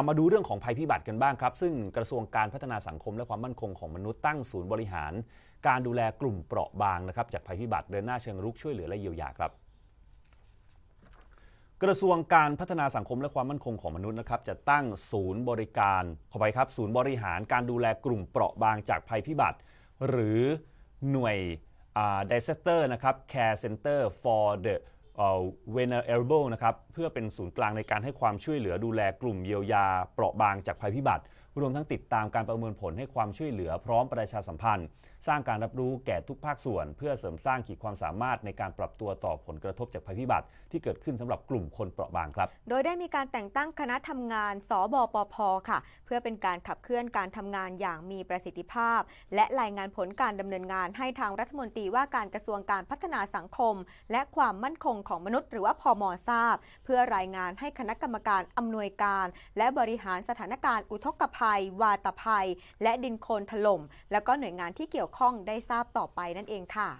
ามาดูเรื่องของภัยพิบัติกันบ้างครับซึ่งกระทรวงการพัฒนาสังคมและความมั่นคงของมนุษย์ตั้งศูนย์บริหาร การดูแลกลุ่มเปราะบางนะครับจากภัยพิบัติเดินหน้าเชิงรุกช่วยเหลือและเยียวยาครับ กระทรวงการพัฒนาสังคมและความมั่นคงของมนุษย์นะครับจะตั้งศูนย์บริการขอไปครับศูนย์บริหาร การดูแลกลุ่มเปราะบางจากภัยพิบัติหรือหน่วย Disaster นะครับ Care Center for the เวเนเอร์เบิลนะครับเพื่อเป็นศูนย์กลางในการให้ความช่วยเหลือดูแลกลุ่มเยียวยาเปราะบางจากภัยพิบัติรวมทั้งติดตามการประเมินผลให้ความช่วยเหลือพร้อมประชาสัมพันธ์ สร้างการรับรู้แก่ทุกภาคส่วนเพื่อเสริมสร้างขีดความสามารถในการปรับตัวต่อผลกระทบจากภัยพิบัติ ที่เกิดขึ้นสำหรับกลุ่มคนเปราะบางครับ โดยได้มีการแต่งตั้งคณะทำงานสบปพค่ะ เพื่อเป็นการขับเคลื่อนการทำงานอย่างมีประสิทธิภาพ และรายงานผลการดำเนินงาน ให้ทางรัฐมนตรีว่าการกระทรวงการพัฒนาสังคม และความมั่นคงของมนุษย์ หรือว่าพอมอทราบ เพื่อรายงานให้คณะกรรมการอำนวยการ และบริหารสถานการณ์อุทกภัยยวาตภัย และดินโคลนถล่มแล้วก็หน่วยงานที่เกี่ยวข้องได้ทราบต่อไปนั่นเองค่ะ